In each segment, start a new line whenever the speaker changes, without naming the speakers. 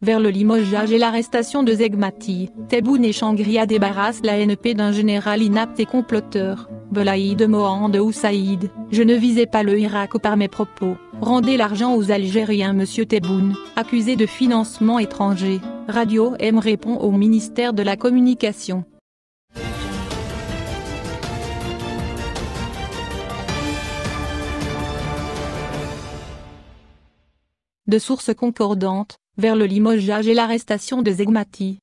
vers le limogeage et l'arrestation de Zegmati, Tebboune et Shangria débarrassent la NP d'un général inapte et comploteur, Belaïd Mohand de Saïd, je ne visais pas le Irak par mes propos, rendez l'argent aux Algériens Monsieur Tebboune, accusé de financement étranger, Radio M répond au ministère de la Communication. De sources concordantes, vers le limogeage et l'arrestation de Zegmati.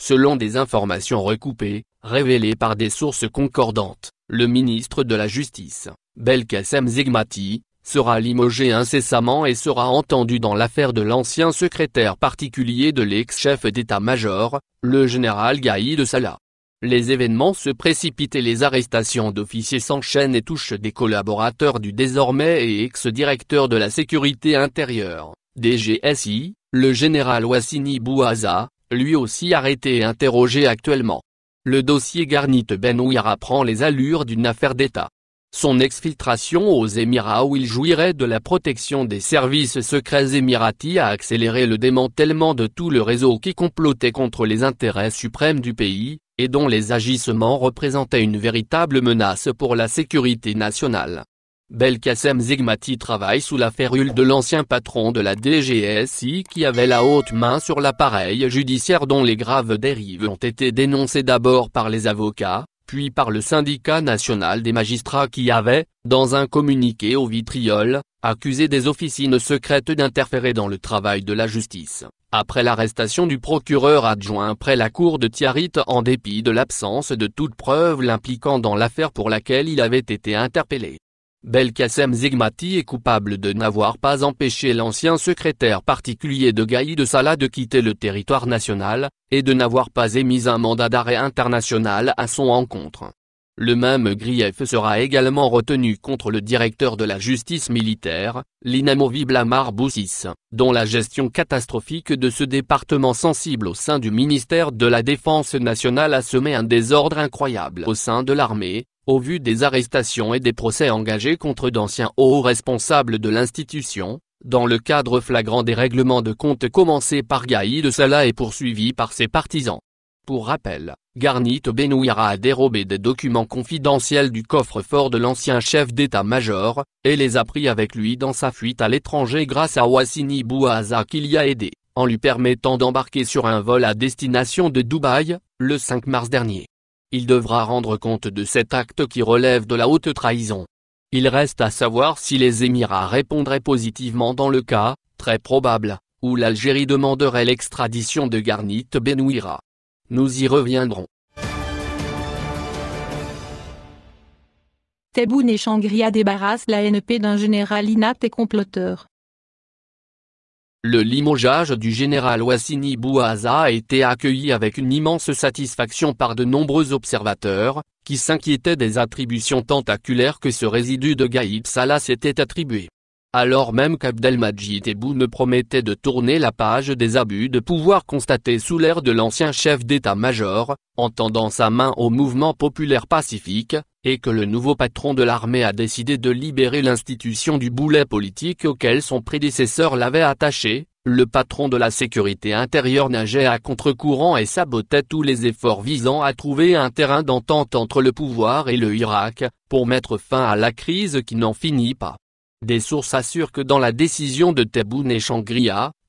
Selon des informations recoupées, révélées par des sources concordantes, le ministre de la Justice, Belkacem Zegmati, sera limogé incessamment et sera entendu dans l'affaire de l'ancien secrétaire particulier de l'ex-chef d'état-major, le général Gaïd Salah. Les événements se précipitent et les arrestations d'officiers s'enchaînent et touchent des collaborateurs du désormais et ex-directeur de la sécurité intérieure, DGSI, le général Wassini Bouaza, lui aussi arrêté et interrogé actuellement. Le dossier Garnit Ben prend les allures d'une affaire d'État. Son exfiltration aux Émirats où il jouirait de la protection des services secrets émiratis a accéléré le démantèlement de tout le réseau qui complotait contre les intérêts suprêmes du pays, et dont les agissements représentaient une véritable menace pour la sécurité nationale. Belkacem Zigmati travaille sous la férule de l'ancien patron de la DGSI qui avait la haute main sur l'appareil judiciaire dont les graves dérives ont été dénoncées d'abord par les avocats, puis par le syndicat national des magistrats qui avait, dans un communiqué au vitriol, accusé des officines secrètes d'interférer dans le travail de la justice. Après l'arrestation du procureur adjoint près la cour de Tiarit en dépit de l'absence de toute preuve l'impliquant dans l'affaire pour laquelle il avait été interpellé. Belkacem Zigmati est coupable de n'avoir pas empêché l'ancien secrétaire particulier de Gaï de Salah de quitter le territoire national, et de n'avoir pas émis un mandat d'arrêt international à son encontre. Le même grief sera également retenu contre le directeur de la justice militaire, l'inamovible Amar Boussis, dont la gestion catastrophique de ce département sensible au sein du ministère de la Défense nationale a semé un désordre incroyable au sein de l'armée, au vu des arrestations et des procès engagés contre d'anciens hauts responsables de l'institution, dans le cadre flagrant des règlements de compte commencés par Gaïd Salah et poursuivis par ses partisans. Pour rappel, Garnit Benouira a dérobé des documents confidentiels du coffre-fort de l'ancien chef d'état-major, et les a pris avec lui dans sa fuite à l'étranger grâce à Wassini Bouaza qui l'y a aidé, en lui permettant d'embarquer sur un vol à destination de Dubaï, le 5 mars dernier. Il devra rendre compte de cet acte qui relève de la haute trahison. Il reste à savoir si les Émirats répondraient positivement dans le cas, très probable, où l'Algérie demanderait l'extradition de Garnit Benouira. Nous y reviendrons.
Tebboune et débarrasse débarrassent NP d'un général inapte et comploteur.
Le limogeage du général Wassini Bouhaza a été accueilli avec une immense satisfaction par de nombreux observateurs, qui s'inquiétaient des attributions tentaculaires que ce résidu de Gaïb Salah s'était attribué alors même qu'Abdelmajid ne promettait de tourner la page des abus de pouvoir constatés sous l'ère de l'ancien chef d'état-major, en tendant sa main au mouvement populaire pacifique, et que le nouveau patron de l'armée a décidé de libérer l'institution du boulet politique auquel son prédécesseur l'avait attaché, le patron de la sécurité intérieure nageait à contre-courant et sabotait tous les efforts visant à trouver un terrain d'entente entre le pouvoir et le Irak, pour mettre fin à la crise qui n'en finit pas. Des sources assurent que dans la décision de Tebboune et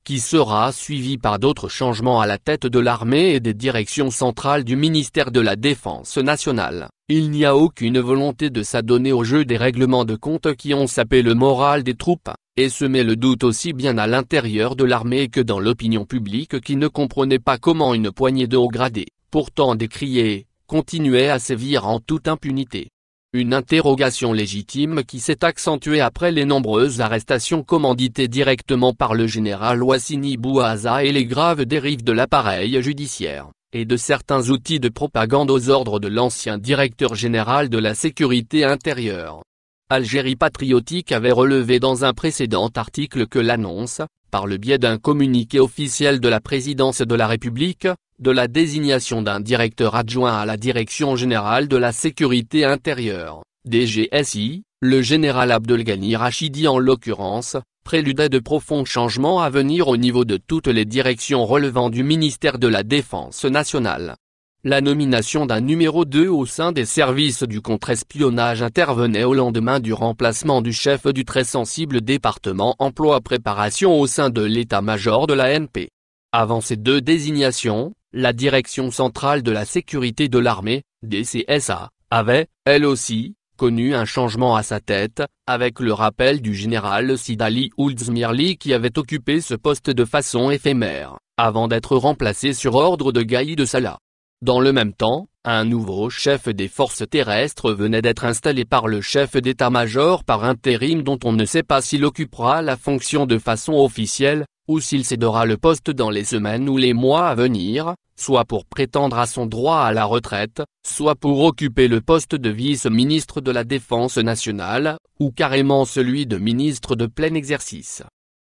qui sera suivie par d'autres changements à la tête de l'armée et des directions centrales du ministère de la Défense nationale, il n'y a aucune volonté de s'adonner au jeu des règlements de compte qui ont sapé le moral des troupes, et semé le doute aussi bien à l'intérieur de l'armée que dans l'opinion publique qui ne comprenait pas comment une poignée de haut gradés, pourtant décriés, continuait à sévir en toute impunité. Une interrogation légitime qui s'est accentuée après les nombreuses arrestations commanditées directement par le général Ouassini Bouaza et les graves dérives de l'appareil judiciaire, et de certains outils de propagande aux ordres de l'ancien directeur général de la sécurité intérieure. Algérie Patriotique avait relevé dans un précédent article que l'annonce, par le biais d'un communiqué officiel de la présidence de la République, de la désignation d'un directeur adjoint à la Direction Générale de la Sécurité Intérieure, DGSI, le général Abdelghani Rachidi en l'occurrence, préludait de profonds changements à venir au niveau de toutes les directions relevant du ministère de la Défense nationale. La nomination d'un numéro 2 au sein des services du contre-espionnage intervenait au lendemain du remplacement du chef du très sensible département emploi-préparation au sein de l'état-major de la NP. Avant ces deux désignations, la Direction Centrale de la Sécurité de l'Armée, DCSA, avait, elle aussi, connu un changement à sa tête, avec le rappel du général Sidali ulzmirli qui avait occupé ce poste de façon éphémère, avant d'être remplacé sur ordre de Gaï de Salah. Dans le même temps, un nouveau chef des forces terrestres venait d'être installé par le chef d'état-major par intérim dont on ne sait pas s'il occupera la fonction de façon officielle, ou s'il cédera le poste dans les semaines ou les mois à venir, soit pour prétendre à son droit à la retraite, soit pour occuper le poste de vice-ministre de la Défense nationale, ou carrément celui de ministre de plein exercice.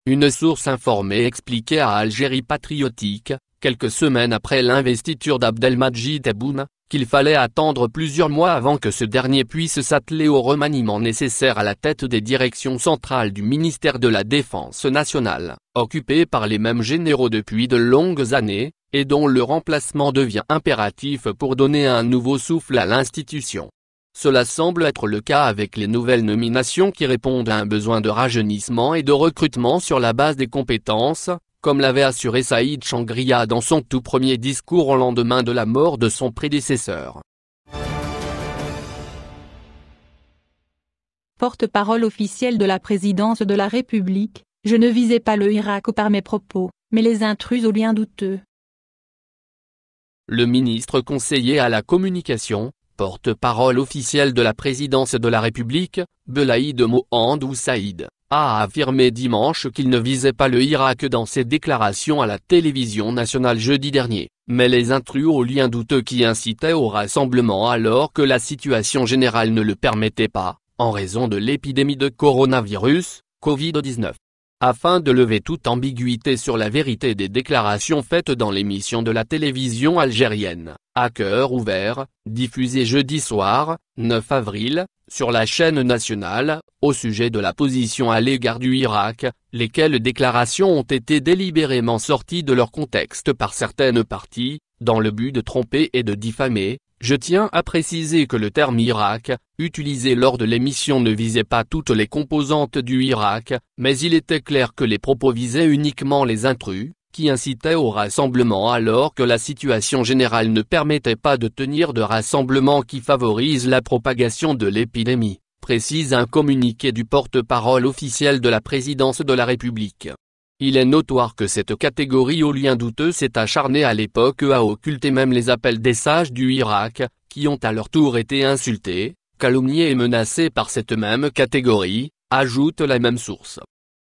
Une source informée expliquait à Algérie Patriotique, quelques semaines après l'investiture d'Abdelmajid Tebboune, qu'il fallait attendre plusieurs mois avant que ce dernier puisse s'atteler au remaniement nécessaire à la tête des directions centrales du ministère de la Défense nationale, occupé par les mêmes généraux depuis de longues années, et dont le remplacement devient impératif pour donner un nouveau souffle à l'institution. Cela semble être le cas avec les nouvelles nominations qui répondent à un besoin de rajeunissement et de recrutement sur la base des compétences, comme l'avait assuré Saïd Changria dans son tout premier discours au lendemain de la mort de son prédécesseur.
Porte-parole officielle de la présidence de la République, je ne visais pas le Irak par mes propos, mais les intrus aux liens douteux.
Le ministre conseiller à la communication, porte-parole officielle de la présidence de la République, Belaïd Mohand ou Saïd a affirmé dimanche qu'il ne visait pas le Irak dans ses déclarations à la télévision nationale jeudi dernier, mais les intrus aux liens douteux qui incitaient au rassemblement alors que la situation générale ne le permettait pas, en raison de l'épidémie de coronavirus, Covid-19 afin de lever toute ambiguïté sur la vérité des déclarations faites dans l'émission de la télévision algérienne, à cœur ouvert, diffusée jeudi soir, 9 avril, sur la chaîne nationale, au sujet de la position à l'égard du Irak, lesquelles déclarations ont été délibérément sorties de leur contexte par certaines parties, dans le but de tromper et de diffamer, je tiens à préciser que le terme Irak, utilisé lors de l'émission ne visait pas toutes les composantes du Irak, mais il était clair que les propos visaient uniquement les intrus, qui incitaient au rassemblement alors que la situation générale ne permettait pas de tenir de rassemblement qui favorise la propagation de l'épidémie, précise un communiqué du porte-parole officiel de la présidence de la République. Il est notoire que cette catégorie aux liens douteux s'est acharnée à l'époque à occulter même les appels des sages du Irak, qui ont à leur tour été insultés, calomniés et menacés par cette même catégorie, ajoute la même source.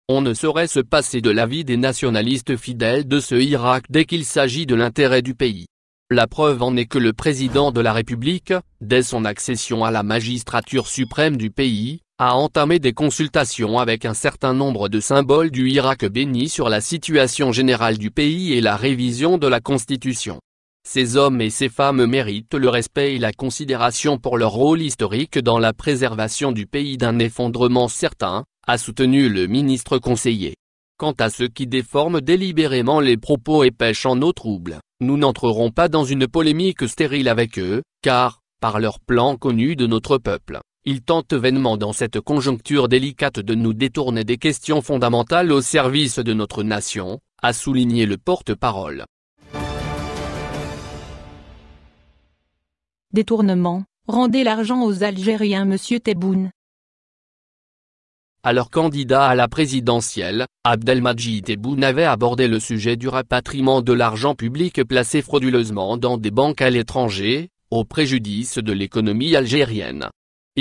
On ne saurait se passer de l'avis des nationalistes fidèles de ce Irak dès qu'il s'agit de l'intérêt du pays. La preuve en est que le président de la République, dès son accession à la magistrature suprême du pays, a entamé des consultations avec un certain nombre de symboles du Irak béni sur la situation générale du pays et la révision de la constitution. Ces hommes et ces femmes méritent le respect et la considération pour leur rôle historique dans la préservation du pays d'un effondrement certain, a soutenu le ministre conseiller. Quant à ceux qui déforment délibérément les propos et pêchent en nos troubles, nous n'entrerons pas dans une polémique stérile avec eux, car, par leur plan connu de notre peuple, il tente vainement dans cette conjoncture délicate de nous détourner des questions fondamentales au service de notre nation, a souligné le porte-parole.
Détournement, rendez l'argent aux Algériens Monsieur Tebboune.
Alors candidat à la présidentielle, Abdelmadjid Tebboune avait abordé le sujet du rapatriement de l'argent public placé frauduleusement dans des banques à l'étranger, au préjudice de l'économie algérienne.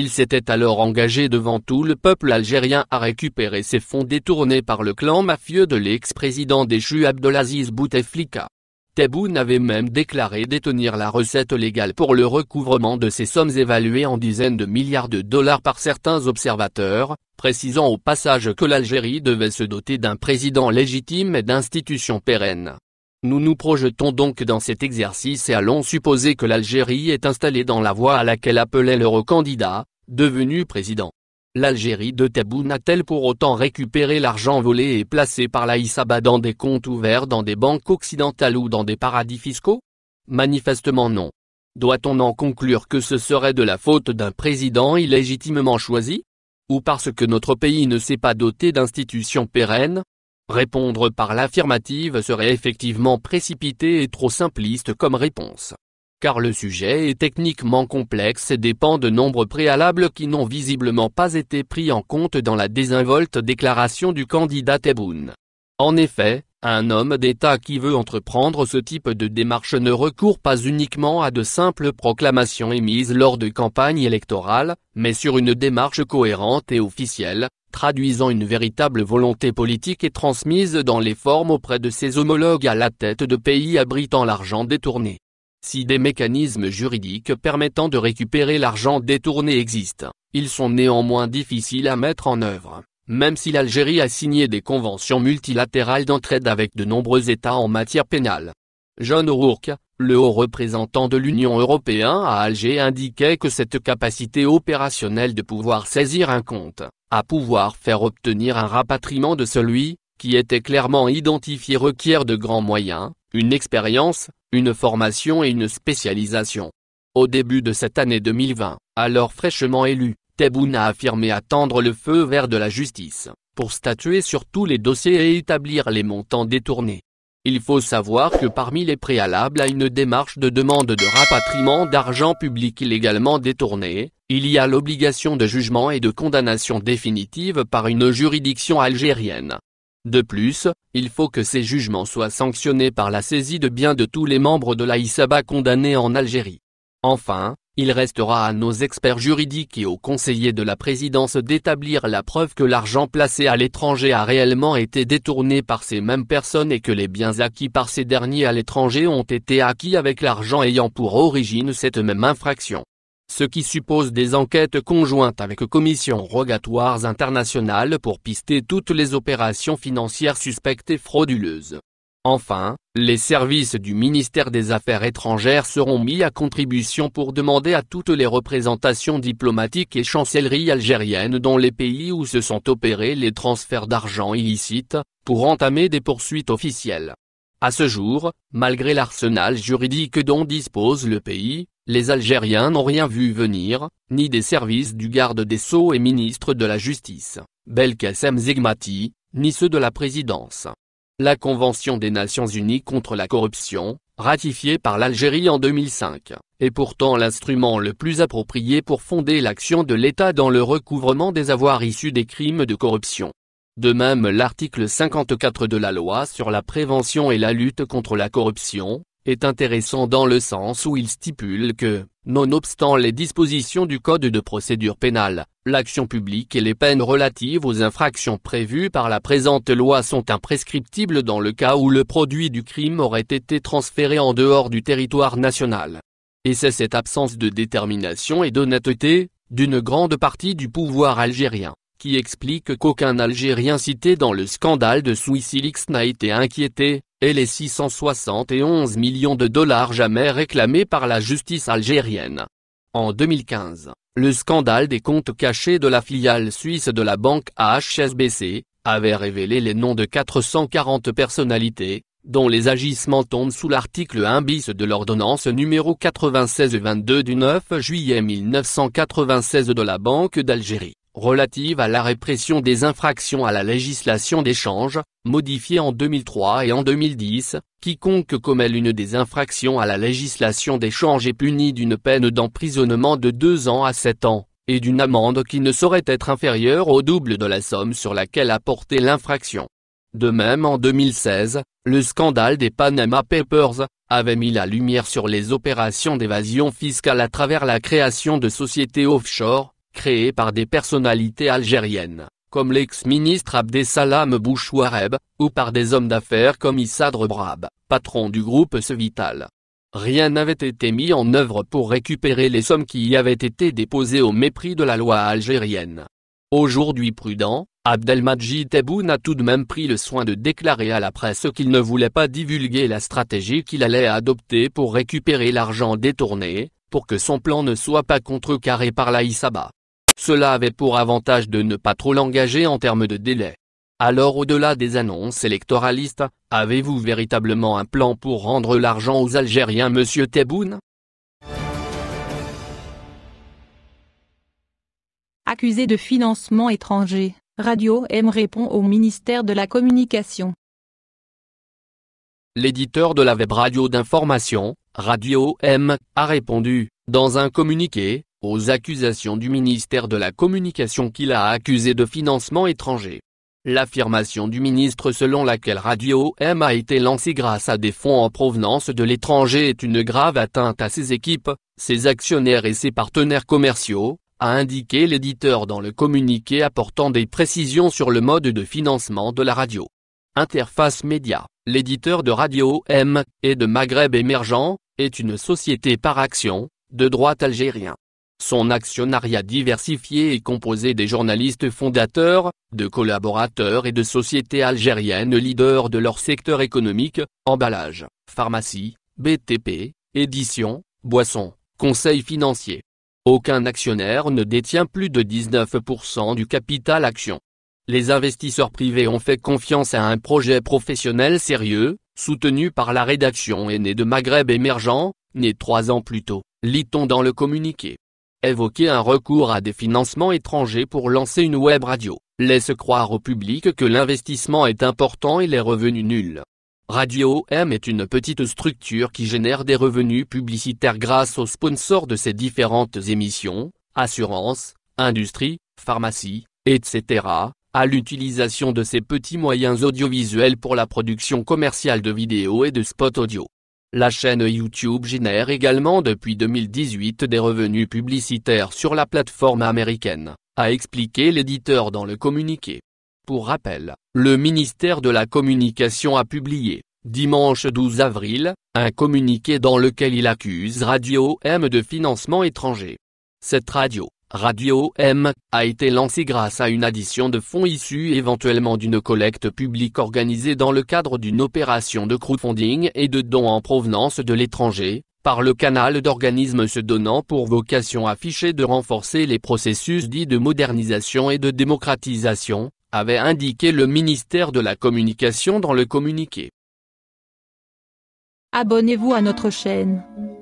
Il s'était alors engagé devant tout le peuple algérien à récupérer ses fonds détournés par le clan mafieux de l'ex-président déchu Abdelaziz Bouteflika. Tebboune avait même déclaré détenir la recette légale pour le recouvrement de ces sommes évaluées en dizaines de milliards de dollars par certains observateurs, précisant au passage que l'Algérie devait se doter d'un président légitime et d'institutions pérennes. Nous nous projetons donc dans cet exercice et allons supposer que l'Algérie est installée dans la voie à laquelle appelait l'euro-candidat, devenu président. L'Algérie de Tabou n'a-t-elle pour autant récupéré l'argent volé et placé par l'Aïssaba dans des comptes ouverts dans des banques occidentales ou dans des paradis fiscaux Manifestement non. Doit-on en conclure que ce serait de la faute d'un président illégitimement choisi Ou parce que notre pays ne s'est pas doté d'institutions pérennes, Répondre par l'affirmative serait effectivement précipité et trop simpliste comme réponse. Car le sujet est techniquement complexe et dépend de nombreux préalables qui n'ont visiblement pas été pris en compte dans la désinvolte déclaration du candidat Tebboune. En effet, un homme d'État qui veut entreprendre ce type de démarche ne recourt pas uniquement à de simples proclamations émises lors de campagnes électorales, mais sur une démarche cohérente et officielle, traduisant une véritable volonté politique et transmise dans les formes auprès de ses homologues à la tête de pays abritant l'argent détourné. Si des mécanismes juridiques permettant de récupérer l'argent détourné existent, ils sont néanmoins difficiles à mettre en œuvre même si l'Algérie a signé des conventions multilatérales d'entraide avec de nombreux États en matière pénale. John O'Rourke, le haut représentant de l'Union européenne à Alger indiquait que cette capacité opérationnelle de pouvoir saisir un compte, à pouvoir faire obtenir un rapatriement de celui, qui était clairement identifié requiert de grands moyens, une expérience, une formation et une spécialisation. Au début de cette année 2020, alors fraîchement élu, Tebboune a affirmé attendre le feu vert de la justice, pour statuer sur tous les dossiers et établir les montants détournés. Il faut savoir que parmi les préalables à une démarche de demande de rapatriement d'argent public illégalement détourné, il y a l'obligation de jugement et de condamnation définitive par une juridiction algérienne. De plus, il faut que ces jugements soient sanctionnés par la saisie de biens de tous les membres de l'Aïssaba condamnés en Algérie. Enfin, il restera à nos experts juridiques et aux conseillers de la présidence d'établir la preuve que l'argent placé à l'étranger a réellement été détourné par ces mêmes personnes et que les biens acquis par ces derniers à l'étranger ont été acquis avec l'argent ayant pour origine cette même infraction ce qui suppose des enquêtes conjointes avec commissions rogatoires internationales pour pister toutes les opérations financières suspectes et frauduleuses. Enfin, les services du ministère des Affaires étrangères seront mis à contribution pour demander à toutes les représentations diplomatiques et chancelleries algériennes dans les pays où se sont opérés les transferts d'argent illicites, pour entamer des poursuites officielles. À ce jour, malgré l'arsenal juridique dont dispose le pays, les Algériens n'ont rien vu venir, ni des services du garde des Sceaux et ministre de la Justice, Belkacem Zegmati, ni ceux de la présidence. La Convention des Nations Unies contre la corruption, ratifiée par l'Algérie en 2005, est pourtant l'instrument le plus approprié pour fonder l'action de l'État dans le recouvrement des avoirs issus des crimes de corruption. De même l'article 54 de la loi sur la prévention et la lutte contre la corruption, est intéressant dans le sens où il stipule que, Nonobstant les dispositions du Code de procédure pénale, l'action publique et les peines relatives aux infractions prévues par la présente loi sont imprescriptibles dans le cas où le produit du crime aurait été transféré en dehors du territoire national. Et c'est cette absence de détermination et d'honnêteté, d'une grande partie du pouvoir algérien, qui explique qu'aucun Algérien cité dans le scandale de Suicilix n'a été inquiété, et les 671 millions de dollars jamais réclamés par la justice algérienne. En 2015, le scandale des comptes cachés de la filiale suisse de la banque HSBC, avait révélé les noms de 440 personnalités, dont les agissements tombent sous l'article 1 bis de l'ordonnance numéro 96-22 du 9 juillet 1996 de la Banque d'Algérie relative à la répression des infractions à la législation d'échange, modifiée en 2003 et en 2010, quiconque commet l'une des infractions à la législation d'échange est puni d'une peine d'emprisonnement de 2 ans à 7 ans, et d'une amende qui ne saurait être inférieure au double de la somme sur laquelle a porté l'infraction. De même en 2016, le scandale des Panama Papers, avait mis la lumière sur les opérations d'évasion fiscale à travers la création de sociétés offshore, créé par des personnalités algériennes, comme l'ex-ministre Abdesalam Bouchouareb, ou par des hommes d'affaires comme issadre Brab, patron du groupe Cevital. Rien n'avait été mis en œuvre pour récupérer les sommes qui y avaient été déposées au mépris de la loi algérienne. Aujourd'hui prudent, Abdelmajid Tebboune a tout de même pris le soin de déclarer à la presse qu'il ne voulait pas divulguer la stratégie qu'il allait adopter pour récupérer l'argent détourné, pour que son plan ne soit pas contrecarré par la cela avait pour avantage de ne pas trop l'engager en termes de délai. Alors au-delà des annonces électoralistes, avez-vous véritablement un plan pour rendre l'argent aux Algériens Monsieur Tebboune
Accusé de financement étranger, Radio M répond au ministère de la Communication.
L'éditeur de la web radio d'information, Radio M, a répondu, dans un communiqué, aux accusations du ministère de la Communication qu'il a accusé de financement étranger. L'affirmation du ministre selon laquelle Radio M a été lancée grâce à des fonds en provenance de l'étranger est une grave atteinte à ses équipes, ses actionnaires et ses partenaires commerciaux, a indiqué l'éditeur dans le communiqué apportant des précisions sur le mode de financement de la radio. Interface Média, l'éditeur de Radio M, et de Maghreb émergent, est une société par action, de droit algérien. Son actionnariat diversifié est composé des journalistes fondateurs, de collaborateurs et de sociétés algériennes leaders de leur secteur économique, emballage, pharmacie, BTP, édition, boissons, conseil financier. Aucun actionnaire ne détient plus de 19% du capital action. Les investisseurs privés ont fait confiance à un projet professionnel sérieux, soutenu par la rédaction aînée de Maghreb émergent, né trois ans plus tôt, lit-on dans le communiqué évoquer un recours à des financements étrangers pour lancer une web radio, laisse croire au public que l'investissement est important et les revenus nuls. Radio M est une petite structure qui génère des revenus publicitaires grâce aux sponsors de ses différentes émissions, assurances, industrie, pharmacie, etc., à l'utilisation de ses petits moyens audiovisuels pour la production commerciale de vidéos et de spots audio. La chaîne YouTube génère également depuis 2018 des revenus publicitaires sur la plateforme américaine, a expliqué l'éditeur dans le communiqué. Pour rappel, le ministère de la Communication a publié, dimanche 12 avril, un communiqué dans lequel il accuse Radio M de financement étranger. Cette radio, Radio M, a été lancé grâce à une addition de fonds issus éventuellement d'une collecte publique organisée dans le cadre d'une opération de crowdfunding et de dons en provenance de l'étranger, par le canal d'organismes se donnant pour vocation affichée de renforcer les processus dits de modernisation et de démocratisation, avait indiqué le ministère de la Communication dans le communiqué.
Abonnez-vous à notre chaîne.